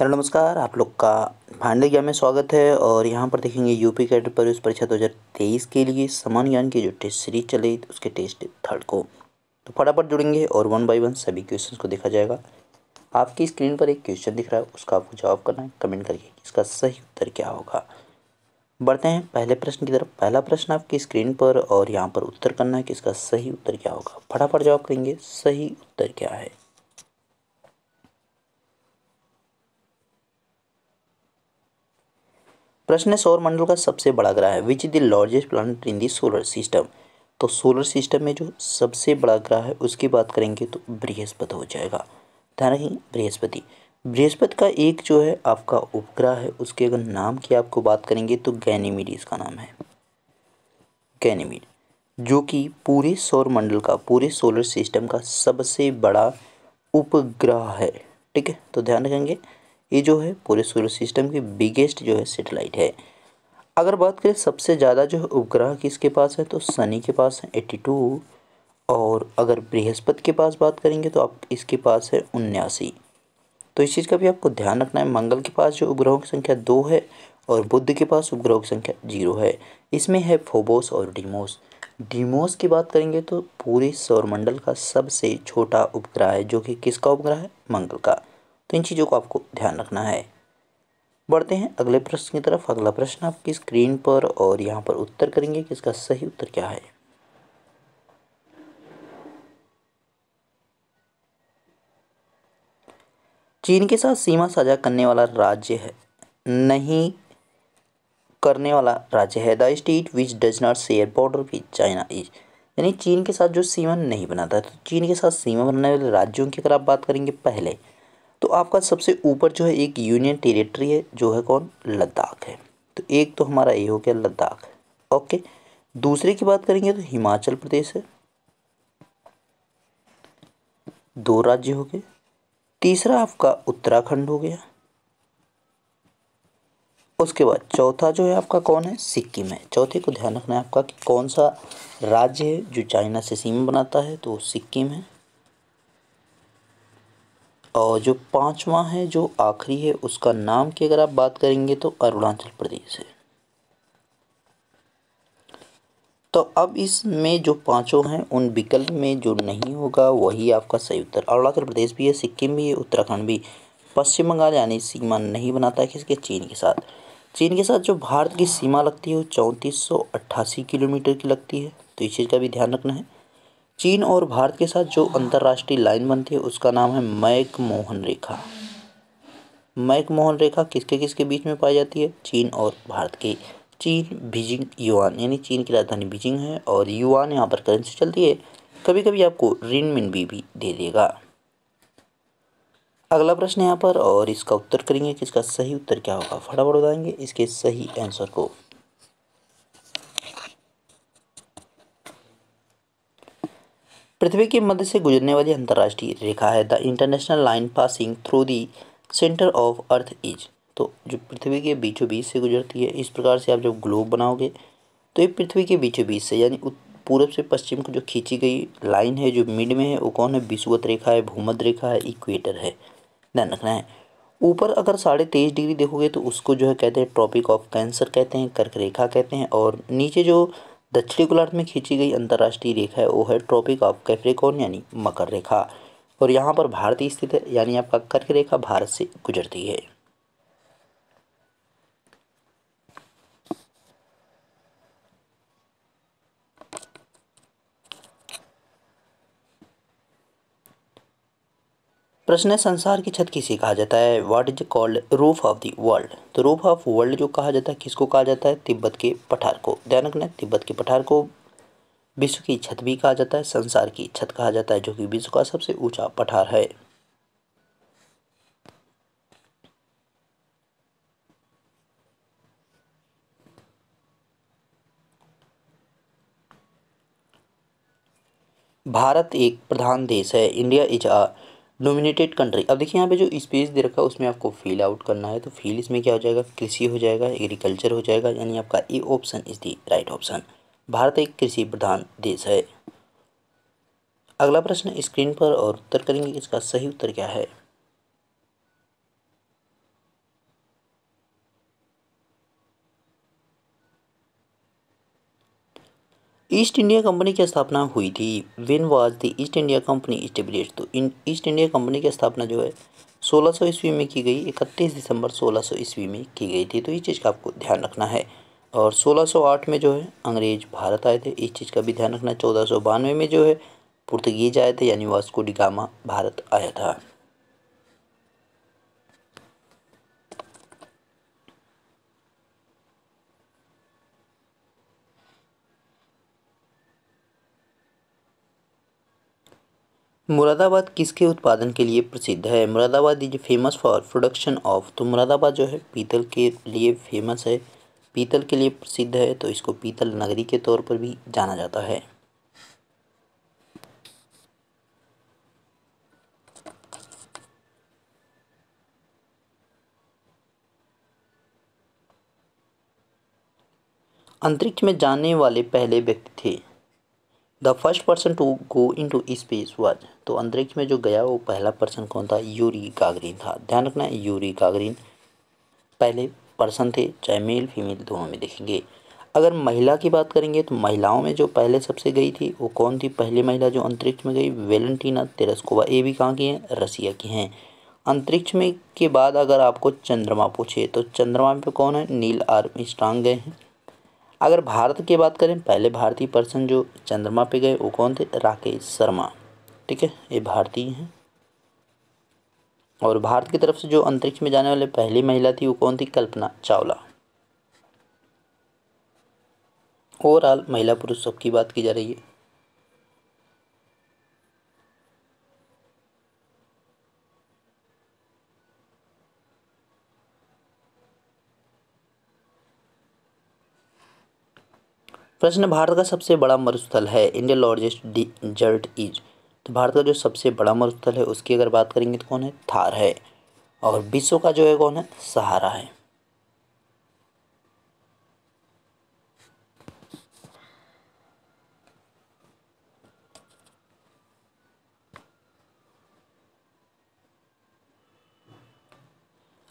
hello नमस्कार आप लोग का फाइनल एग्जाम में स्वागत है और यहाँ पर देखेंगे यूपी कैडर प्रवेश परीक्षा 2023 के लिए समान ज्ञान की जो टेस्ट सीरीज चली तो उसके टेस्ट थर्ड को तो फटाफट जुड़ेंगे और वन बाई वन सभी क्वेश्चन को देखा जाएगा आपकी स्क्रीन पर एक क्वेश्चन दिख रहा है उसका आपको जवाब करना है कमेंट करके इसका सही उत्तर क्या होगा बढ़ते हैं पहले प्रश्न की तरफ पहला प्रश्न आपकी स्क्रीन पर और यहाँ पर उत्तर करना है कि इसका सही उत्तर क्या होगा फटाफट जवाब करेंगे सही उत्तर क्या है प्रश्न है सौर मंडल का सबसे बड़ा ग्रह है which is the largest planet in the solar system तो सोलर सिस्टम में जो सबसे बड़ा ग्रह है उसकी बात करेंगे तो बृहस्पति हो जाएगा ध्यान रखें बृहस्पति बृहस्पति का एक जो है आपका उपग्रह है उसके अगर नाम की आपको बात करेंगे तो गैनीमीड इसका नाम है गैनीमीड जो कि पूरे सौर मंडल का पूरे सोलर सिस्टम का सबसे बड़ा उपग्रह है ठीक है तो ध्यान रखेंगे ये जो है पूरे सोलर सिस्टम की बिगेस्ट जो है सेटेलाइट है अगर बात करें सबसे ज़्यादा जो है उपग्रह किसके पास है तो शनि के पास है एट्टी टू और अगर बृहस्पति के पास बात करेंगे तो आप इसके पास है उन्यासी तो इस चीज़ का भी आपको ध्यान रखना है मंगल के पास जो उपग्रहों की संख्या दो है और बुद्ध के पास उपग्रहों की संख्या जीरो है इसमें है फोबोस और डिमोस डिमोस की बात करेंगे तो पूरे सौरमंडल का सबसे छोटा उपग्रह है जो कि किसका उपग्रह है मंगल का तो इन चीज़ों को आपको ध्यान रखना है बढ़ते हैं अगले प्रश्न की तरफ अगला प्रश्न आपकी स्क्रीन पर और यहाँ पर उत्तर करेंगे कि इसका सही उत्तर क्या है चीन के साथ सीमा साझा करने वाला राज्य है नहीं करने वाला राज्य है the state which does not share border which China is यानी चीन के साथ जो सीमा नहीं बनाता है तो चीन के साथ सीमा बनाने वाले राज्यों की अगर आप बात करेंगे पहले तो आपका सबसे ऊपर जो है एक यूनियन टेरिटरी है जो है कौन लद्दाख है तो एक तो हमारा ये हो गया लद्दाख ओके दूसरे की बात करेंगे तो हिमाचल प्रदेश है दो राज्य हो गए तीसरा आपका उत्तराखंड हो गया उसके बाद चौथा जो है आपका कौन है सिक्किम है चौथे को ध्यान रखना है आपका कि कौन सा राज्य है जो चाइना से सीमा बनाता है तो सिक्किम है और जो पांचवा है जो आखिरी है उसका नाम की अगर आप बात करेंगे तो अरुणाचल प्रदेश है तो अब इसमें जो पांचों हैं उन विकल्प में जो नहीं होगा वही आपका सही उत्तर अरुणाचल प्रदेश भी है सिक्किम भी है उत्तराखंड भी पश्चिम बंगाल यानी सीमा नहीं बनाता है किसके चीन के साथ चीन के साथ जो भारत की सीमा लगती है वो चौंतीस किलोमीटर की लगती है तो इस चीज़ का भी ध्यान रखना है चीन और भारत के साथ जो अंतर्राष्ट्रीय लाइन बनती है उसका नाम है मैक मोहन रेखा मैक मोहन रेखा किसके किसके बीच में पाई जाती है चीन और भारत की चीन बीजिंग युआन यानी चीन की राजधानी बीजिंग है और युआन यहाँ पर करेंसी चलती है कभी कभी आपको रिनमिन भी, भी दे देगा अगला प्रश्न यहाँ पर और इसका उत्तर करेंगे कि इसका सही उत्तर क्या होगा फटाफट बताएंगे इसके सही आंसर को पृथ्वी के मध्य से गुजरने वाली अंतर्राष्ट्रीय रेखा है the international line passing through the centre of earth is तो जो पृथ्वी के बीचों बीच से गुजरती है इस प्रकार से आप जब ग्लोब बनाओगे तो ये पृथ्वी के बीचों बीच से यानी पूर्व से पश्चिम को जो खींची गई लाइन है जो मिड में है वो कौन है विषुवत रेखा है भूमध्य रेखा है इक्वेटर है ध्यान रखना है ऊपर अगर साढ़े तेईस डिग्री देखोगे तो उसको जो है कहते हैं ट्रॉपिक ऑफ कैंसर कहते हैं कर्क रेखा कहते हैं और नीचे जो दक्षिणी गोलार्ध में खींची गई अंतर्राष्ट्रीय रेखा है वो है ट्रॉपिक ऑफ कैफ्रिकोन यानी मकर रेखा और यहाँ पर भारतीय स्थित यानी आपका कर्क रेखा भारत से गुजरती है प्रश्न है संसार की छत किसे कहा जाता है what is called roof of the world तो रूफ ऑफ वर्ल्ड जो कहा जाता है किसको कहा जाता है तिब्बत के पठार को ध्यान रखना तिब्बत के पठार को विश्व की छत भी कहा जाता है संसार की छत कहा जाता है जो कि विश्व का सबसे ऊंचा पठार है भारत एक प्रधान देश है India is a nominated country अब देखिए यहाँ पे जो स्पेस दे रखा है उसमें आपको फील आउट करना है तो फील इसमें क्या हो जाएगा कृषि हो जाएगा एग्रीकल्चर हो जाएगा यानी आपका A option is the right option Bharat एक कृषि प्रधान देश है अगला प्रश्न स्क्रीन पर और उत्तर करेंगे इसका सही उत्तर क्या है ईस्ट इंडिया कंपनी की स्थापना हुई थी when was the East India Company establish तो इन ईस्ट इंडिया कंपनी की स्थापना जो है 1600 सौ ईस्वी में की गई 31 दिसंबर 1600 सौ ईस्वी में की गई थी तो इस चीज़ का आपको ध्यान रखना है और 1608 में जो है अंग्रेज भारत आए थे इस चीज़ का भी ध्यान रखना है चौदह में जो है पुर्तगीज आए थे यानी वास्को डिगामा भारत आया था मुरादाबाद किसके उत्पादन के लिए प्रसिद्ध है Moradabad is famous for production of तो मुरादाबाद जो है पीतल के लिए फेमस है पीतल के लिए प्रसिद्ध है तो इसको पीतल नगरी के तौर पर भी जाना जाता है अंतरिक्ष में जाने वाले पहले व्यक्ति थे the first person to go into space was तो अंतरिक्ष में जो गया वो पहला पर्सन कौन था यूरी गागरीन था ध्यान रखना यूरी गागरीन पहले पर्सन थे चाहे मेल फीमेल दोनों में देखेंगे अगर महिला की बात करेंगे तो महिलाओं में जो पहले सबसे गई थी वो कौन थी पहली महिला जो अंतरिक्ष में गई वेलेंटीना तेरस्कोवा ये भी कहाँ की हैं रसिया की हैं अंतरिक्ष में के बाद अगर आपको चंद्रमा पूछे तो चंद्रमा पे कौन है नील आर्म स्ट्रांग गए हैं अगर भारत की बात करें पहले भारतीय पर्सन जो चंद्रमा पे गए वो कौन थे राकेश शर्मा ठीक है ये भारतीय हैं और भारत की तरफ से जो अंतरिक्ष में जाने वाले पहली महिला थी वो कौन थी कल्पना चावला ओवरऑल महिला पुरुष सबकी बात की जा रही है प्रश्न भारत का सबसे बड़ा मरुस्थल है इंडिया लार्जेस्ट डिजर्ट इज तो भारत का जो सबसे बड़ा मरुस्थल है उसकी अगर बात करेंगे तो कौन है थार है और विश्व का जो है कौन है सहारा है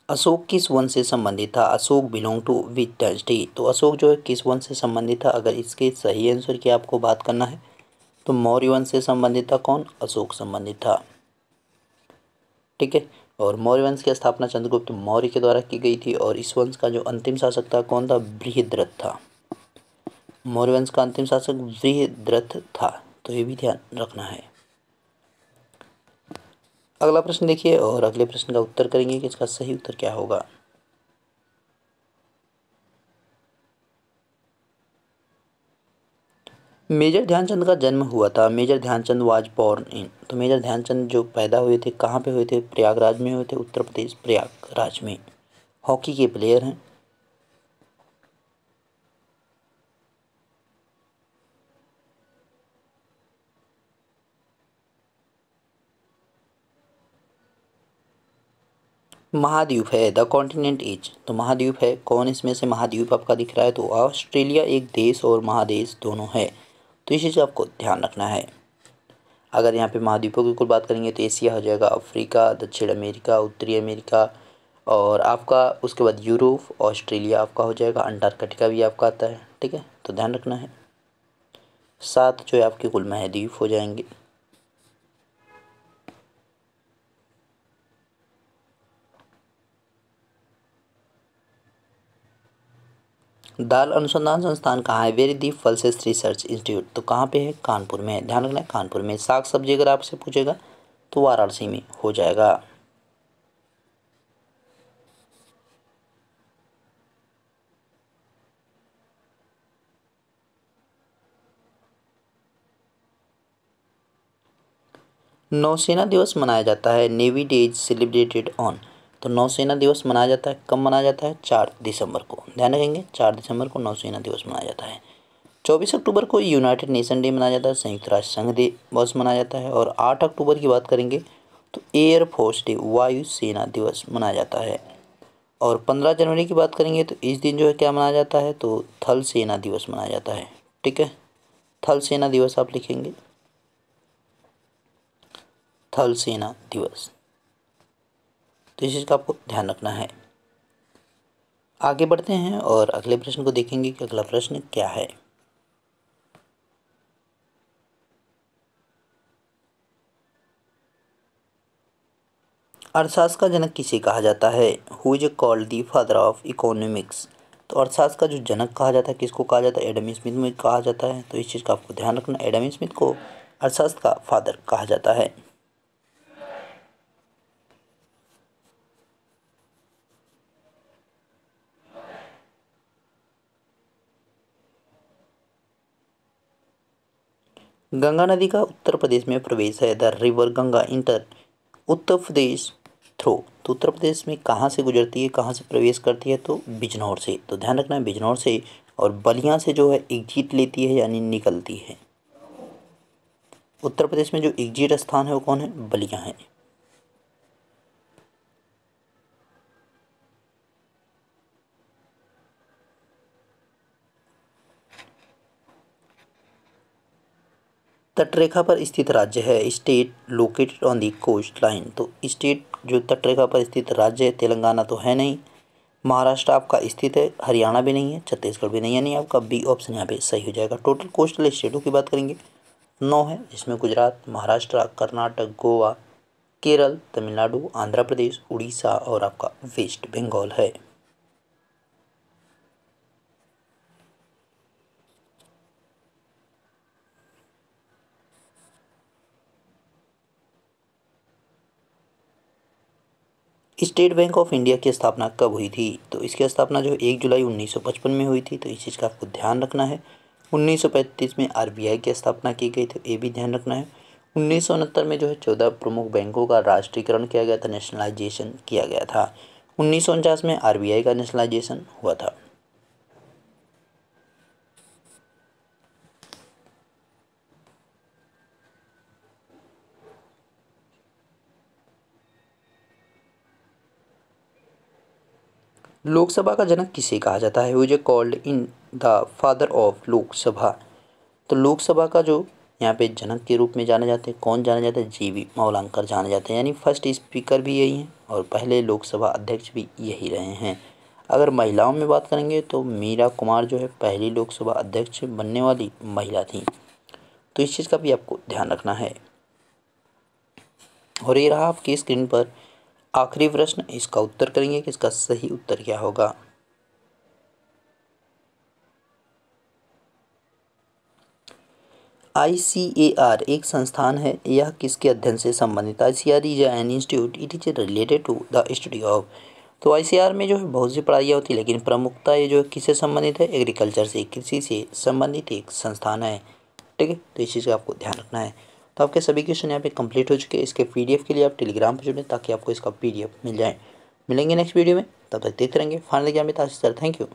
अशोक किस वंश से संबंधित था Ashoka belong to which the तो अशोक जो है किस वंश से संबंधित था अगर इसके सही आंसर की आपको बात करना है तो मौर्य वंश से संबंधित था कौन अशोक संबंधित था ठीक है और मौर्य वंश की स्थापना चंद्रगुप्त मौर्य के द्वारा की गई थी और इस वंश का जो अंतिम शासक था कौन था बृहद्रथ था मौर्य वंश का अंतिम शासक बृहद्रथ था तो ये भी ध्यान रखना है अगला प्रश्न देखिए और अगले प्रश्न का उत्तर करेंगे कि इसका सही उत्तर क्या होगा मेजर ध्यानचंद का जन्म हुआ था Major Dhyanchand was born in तो मेजर ध्यानचंद जो पैदा हुए थे कहाँ पे हुए थे प्रयागराज में हुए थे उत्तर प्रदेश प्रयागराज में हॉकी के प्लेयर हैं महाद्वीप है द कॉन्टिनेंट इज तो महाद्वीप है कौन इसमें से महाद्वीप आपका दिख रहा है तो ऑस्ट्रेलिया एक देश और महादेश दोनों है तो इस चीज़ आपको ध्यान रखना है अगर यहाँ पे महाद्वीपों की कुल बात करेंगे तो एशिया हो जाएगा अफ्रीका दक्षिण अमेरिका उत्तरी अमेरिका और आपका उसके बाद यूरोप ऑस्ट्रेलिया आपका हो जाएगा अंटार्कटिका भी आपका आता है ठीक है तो ध्यान रखना है सात जो है आपके कुल महाद्वीप हो जाएंगे दाल अनुसंधान संस्थान कहाँ है where the pulses research institute तो कहाँ पे है कानपुर में ध्यान रखना है कानपुर में साग सब्जी अगर आपसे पूछेगा तो वाराणसी में हो जाएगा नौसेना दिवस मनाया जाता है नेवी डेज सेलिब्रेटेड ऑन तो नौसेना दिवस मनाया जाता है कब मनाया जाता है चार दिसंबर को ध्यान रखेंगे चार दिसंबर को नौसेना दिवस मनाया जाता है चौबीस अक्टूबर को यूनाइटेड नेशन डे मनाया जाता है संयुक्त राष्ट्र संघ दिवस मनाया जाता है और आठ अक्टूबर की बात करेंगे तो एयरफोर्स डे वायुसेना दिवस मनाया जाता है और पंद्रह जनवरी की बात करेंगे तो इस दिन जो है क्या मनाया जाता है तो थल सेना दिवस मनाया जाता है ठीक है थल सेना दिवस आप लिखेंगे थल सेना दिवस तो इस चीज़ का आपको ध्यान रखना है आगे बढ़ते हैं और अगले प्रश्न को देखेंगे कि अगला प्रश्न क्या है अर्थशास्त्र का जनक किसे कहा जाता है who is called the father of economics तो अर्थशास्त्र का जो जनक कहा जाता है किसको कहा जाता है एडम स्मिथ में कहा जाता है तो इस चीज़ का आपको ध्यान रखना एडम स्मिथ को अर्थशास्त्र का फादर कहा जाता है गंगा नदी का उत्तर प्रदेश में प्रवेश है the river Ganga enter Uttar Pradesh through तो उत्तर प्रदेश में कहाँ से गुजरती है कहाँ से प्रवेश करती है तो बिजनौर से तो ध्यान रखना है बिजनौर से और बलिया से जो है एग्जिट लेती है यानी निकलती है उत्तर प्रदेश में जो एग्जिट स्थान है वो कौन है बलिया है तटरेखा पर स्थित राज्य है state located on the coastline तो स्टेट जो तटरेखा पर स्थित राज्य है तेलंगाना तो है नहीं महाराष्ट्र आपका स्थित है हरियाणा भी नहीं है छत्तीसगढ़ भी नहीं है यानी आपका बी ऑप्शन यहाँ पे सही हो जाएगा टोटल कोस्टल स्टेटों की बात करेंगे नौ है जिसमें गुजरात महाराष्ट्र कर्नाटक गोवा केरल तमिलनाडु आंध्र प्रदेश उड़ीसा और आपका वेस्ट बंगाल है स्टेट बैंक ऑफ इंडिया की स्थापना कब हुई थी तो इसकी स्थापना जो एक जुलाई 1955 में हुई थी तो इस चीज़ का आपको ध्यान रखना है 1935 में आरबीआई की स्थापना की गई थी ये भी ध्यान रखना है उन्नीस में जो है चौदह प्रमुख बैंकों का राष्ट्रीयकरण किया गया था नेशनलाइजेशन किया गया था उन्नीस में आरबीआई का नेशनलाइजेशन हुआ था लोकसभा का जनक किसे कहा जाता है who's called in the father of Lok Sabha तो लोकसभा का जो यहाँ पे जनक के रूप में जाने जाते हैं कौन जाने जाते हैं जी वी मौलांकर जाने जाते हैं यानी फर्स्ट स्पीकर भी यही हैं और पहले लोकसभा अध्यक्ष भी यही रहे हैं अगर महिलाओं में बात करेंगे तो मीरा कुमार जो है पहली लोकसभा अध्यक्ष बनने वाली महिला थी तो इस चीज़ का भी आपको ध्यान रखना है और ये रहा आपकी स्क्रीन पर आखिरी प्रश्न इसका उत्तर करेंगे कि इसका सही उत्तर क्या होगा आई एक संस्थान है यह किसके अध्ययन से संबंधित I C R is an institute it is related to the study of तो आई में जो है बहुत सी पढ़ाइयाँ होती है लेकिन प्रमुखता ये जो है किससे संबंधित है एग्रीकल्चर से कृषि से संबंधित एक संस्थान है ठीक है तो इस चीज़ का आपको ध्यान रखना है तो आपके सभी क्वेश्चन यहाँ पे कंप्लीट हो चुके हैं इसके पीडीएफ के लिए आप टेलीग्राम पर जुड़ें ताकि आपको इसका पीडीएफ मिल जाए मिलेंगे नेक्स्ट वीडियो में तब तक देखते रहेंगे फाइनल एग्जाम में था सर थैंक यू